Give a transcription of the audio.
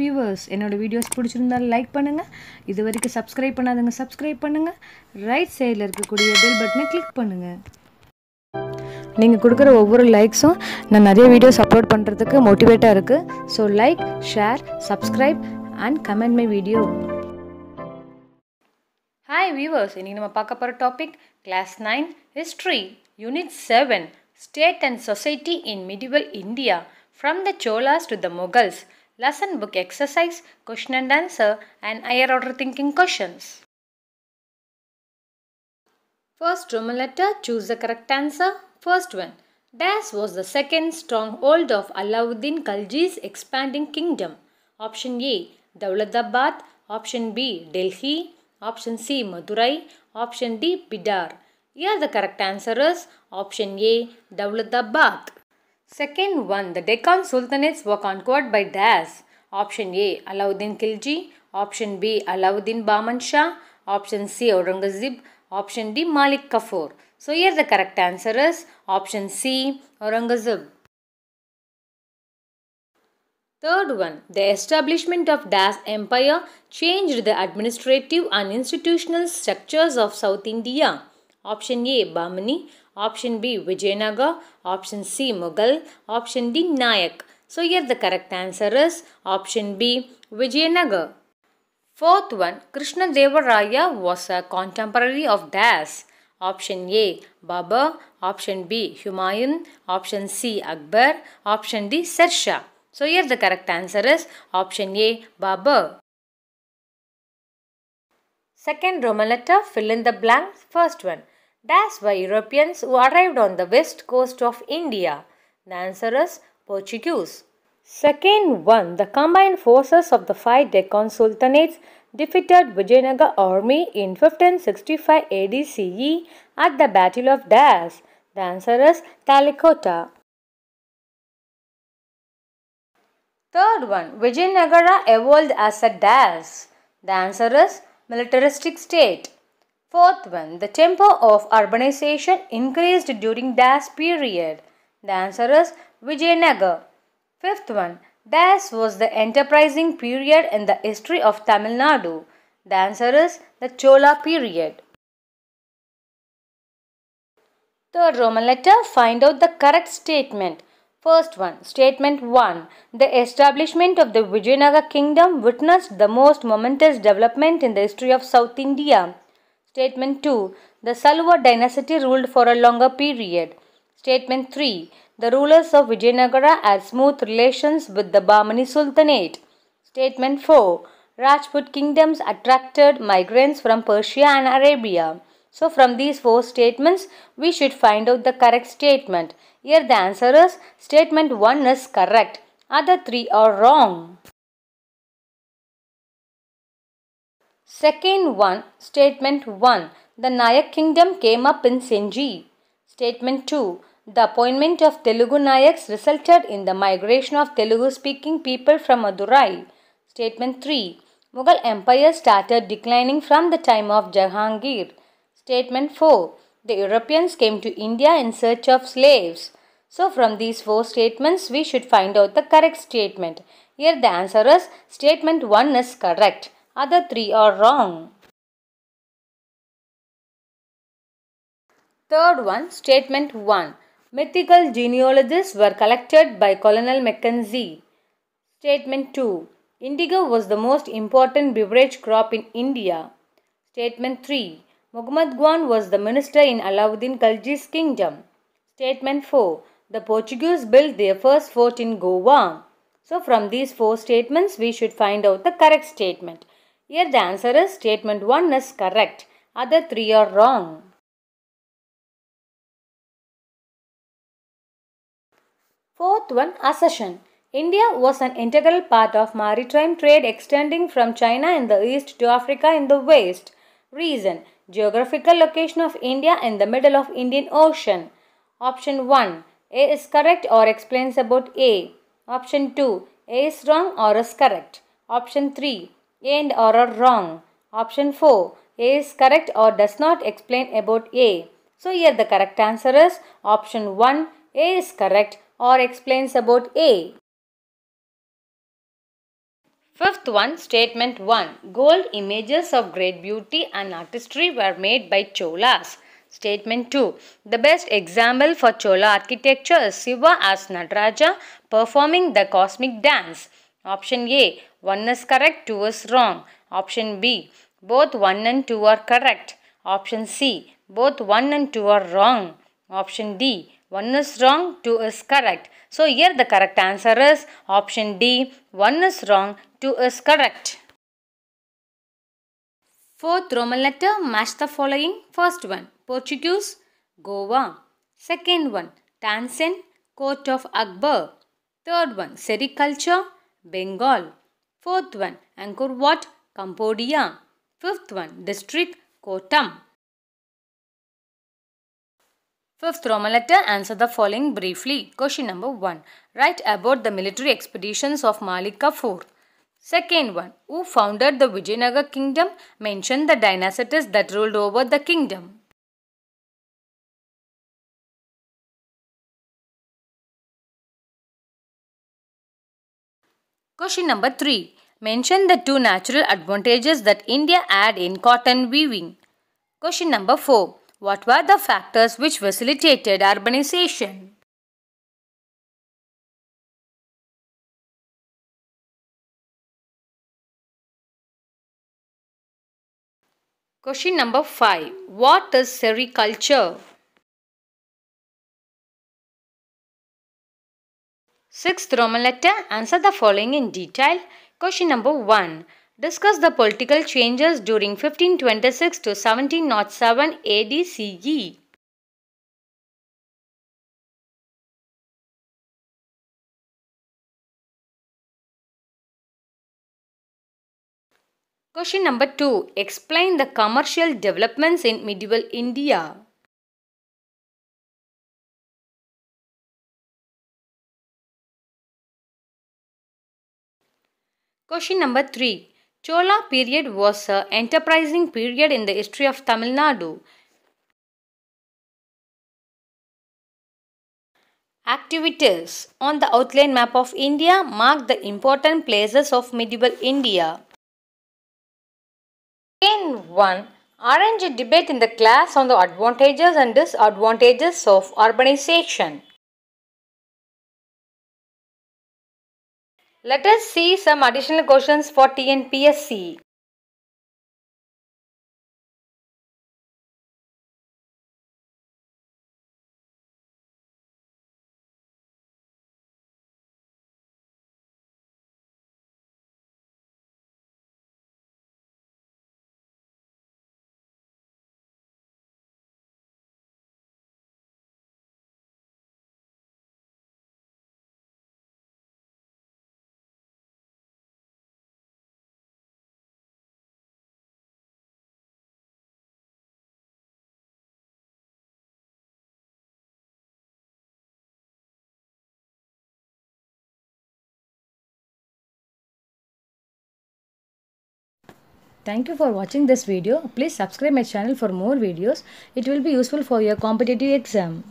Viewers என்னோடய videos பிடிச்சிருந்தாலும் like பண்ணுங்கள் இது வரைக்கும் சப்ஸ்கிரைப் பண்ணாதுங்க சப்ஸ்கிரைப் பண்ணுங்கள் ரைட் சைடில் இருக்கக்கூடிய பெல் பட்டனை கிளிக் பண்ணுங்கள் நீங்கள் கொடுக்குற ஒவ்வொரு லைக்ஸும் நான் நிறைய வீடியோஸ் அப்லோட் பண்ணுறதுக்கு மோட்டிவேட்டாக இருக்குது so like share subscribe and comment my video hi viewers இன்றைக்கி நம்ம பார்க்க போகிற topic class nine history unit seven state and society in medieval India from the Cholas to the Mughals lesson book exercise, question and answer and higher order thinking questions. First Roman letter, choose the correct answer. First one, Das was the second stronghold of Alauddin Khalji's expanding kingdom. Option A, Dawladabad. Option B, Delhi. Option C, Madurai. Option D, Bidar. Here the correct answer is option A, Dawladabad. Second one, the Deccan Sultanates were conquered by Das. Option A, Alauddin Khilji. Option B, Alauddin Bahman Shah. Option C, Aurangzeb. Option D, Malik Kafur. So here the correct answer is option C, Aurangzeb. Third one, the establishment of Das Empire changed the administrative and institutional structures of South India. Option A, Bahmani. Option B Vijayanagar. Option C Mughal. Option D Nayak. So here the correct answer is option B Vijayanagar. Fourth one Krishna Devaraya was a contemporary of Das. Option A Baba, Option B Humayun. Option C Akbar. Option D Sersha. So here the correct answer is option A Baba. Second Roman letter, fill in the blanks. First one, that's why Europeans who arrived on the west coast of India. The answer is Portuguese. Second one, the combined forces of the five Deccan Sultanates defeated Vijayanagar army in 1565 ADCE at the Battle of Das. The answer is Talikota. Third one, Vijayanagara evolved as a Das. The answer is militaristic state. Fourth one, the tempo of urbanization increased during Das period. The answer is Vijayanagar. Fifth one, Das was the enterprising period in the history of Tamil Nadu. The answer is the Chola period. Third Roman letter, find out the correct statement. First one, statement 1. The establishment of the Vijayanagar kingdom witnessed the most momentous development in the history of South India. Statement 2. The Salwa dynasty ruled for a longer period. Statement 3. The rulers of Vijayanagara had smooth relations with the Bahmani Sultanate. Statement 4. Rajput kingdoms attracted migrants from Persia and Arabia. So from these four statements, we should find out the correct statement. Here the answer is statement 1 is correct. Other three are wrong. Second one, statement 1. The Nayak kingdom came up in Senji. Statement 2. The appointment of Telugu Nayaks resulted in the migration of Telugu speaking people from Madurai. Statement 3. Mughal Empire started declining from the time of Jahangir. Statement 4. The Europeans came to India in search of slaves. So from these four statements we should find out the correct statement. Here the answer is statement 1 is correct. Other three are wrong. Third one, statement 1. Mythical genealogies were collected by Colonel Mackenzie. Statement 2. Indigo was the most important beverage crop in India. Statement 3. Muhammad Guan was the minister in Alauddin Khalji's kingdom. Statement 4. The Portuguese built their first fort in Goa. So from these four statements we should find out the correct statement. Here the answer is statement 1 is correct. Other three are wrong. Fourth one, assertion: India was an integral part of maritime trade extending from China in the east to Africa in the west. Reason Geographical location of India in the middle of Indian Ocean. Option 1 A is correct or explains about A. Option 2 A is wrong or is correct. Option 3 and or are wrong. Option 4 A is correct or does not explain about A. So here the correct answer is option 1 A is correct or explains about A. Fifth one, statement 1. Gold images of great beauty and artistry were made by Cholas. Statement 2. The best example for Chola architecture is Shiva as Nataraja performing the cosmic dance. Option A. 1 is correct, 2 is wrong. Option B, both 1 and 2 are correct. Option C, both 1 and 2 are wrong. Option D, 1 is wrong, 2 is correct. So here the correct answer is option D, 1 is wrong, 2 is correct. Fourth Roman letter, match the following. First one, Portuguese, Goa. Second one, Tansen, court of Akbar. Third one, sericulture, Bengal. Fourth one, Angkor Wat, Cambodia. Fifth one, District Kotam. Fifth Roman letter, answer the following briefly. Question number 1. Write about the military expeditions of Malik Kafur. Second one, who founded the Vijayanagar kingdom? Mention the dynasties that ruled over the kingdom. Question number 3. Mention the two natural advantages that India had in cotton weaving. Question number 4. What were the factors which facilitated urbanization? Question number 5. What is sericulture? Sixth Roman letter, answer the following in detail. Question number 1. Discuss the political changes during 1526 to 1707 AD CE. Question number 2. Explain the commercial developments in medieval India. Question number 3. Chola period was an enterprising period in the history of Tamil Nadu. Activities on the outline map of India mark the important places of medieval India. Question 1. Arrange a debate in the class on the advantages and disadvantages of urbanization. Let us see some additional questions for TNPSC. Thank you for watching this video. Please subscribe my channel for more videos. It will be useful for your competitive exam.